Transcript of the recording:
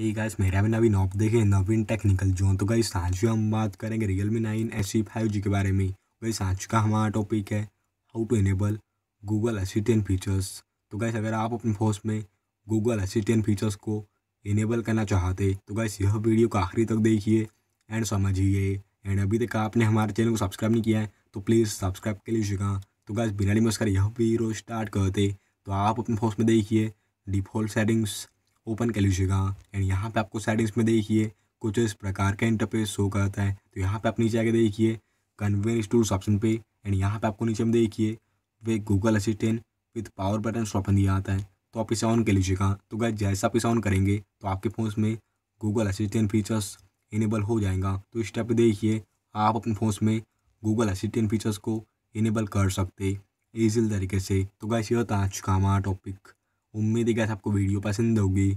ये गाइस मेरा भी नवीन ऑप देखें नवीन टेक्निकल जो तो गाइस आज हम बात करेंगे Realme nine S C five G के बारे में गाइस आज का हमारा टॉपिक है how to enable Google Assistant features तो गाइस अगर आप अपने फोन में गूगल असिस्टेंट फीचर्स को इनेबल करना चाहते तो गाइस यह वीडियो का आखिरी तक देखिए एंड समझिए एंड अभी तक आपने हमारे चैनल को सब्सक्राइब नहीं किया है तो प्लीज़ सब्सक्राइब कर लीजिएगा तो गाइस बिना नमस्कार यह वीडियो स्टार्ट करते तो आप अपने फोन में देखिए डिफ़ॉल्ट सेटिंग्स ओपन कर लीजिएगा एंड यहाँ पे आपको सेटिंग्स में देखिए कुछ इस प्रकार का इंटरफेस शो करता है तो यहाँ पे आप नीचे आगे देखिए कन्वेन स्टोर्स ऑप्शन पे एंड यहाँ पे आपको नीचे में देखिए वे Google Assistant with power button option दिया आता है तो आप इसे ऑन कर लीजिएगा तो गैस जैसा आप इसे ऑन करेंगे तो आपके फ़ोन में गूगल असिस्टेंट फीचर्स इनेबल हो जाएगा तो इस टाइप देखिए आप अपने फ़ोन में गूगल असिस्टेंट फीचर्स को इनेबल कर सकते इजिल तरीके से तो गैस ये था आज का हमारा टॉपिक उम्मीद है गैस आपको वीडियो पसंद होगी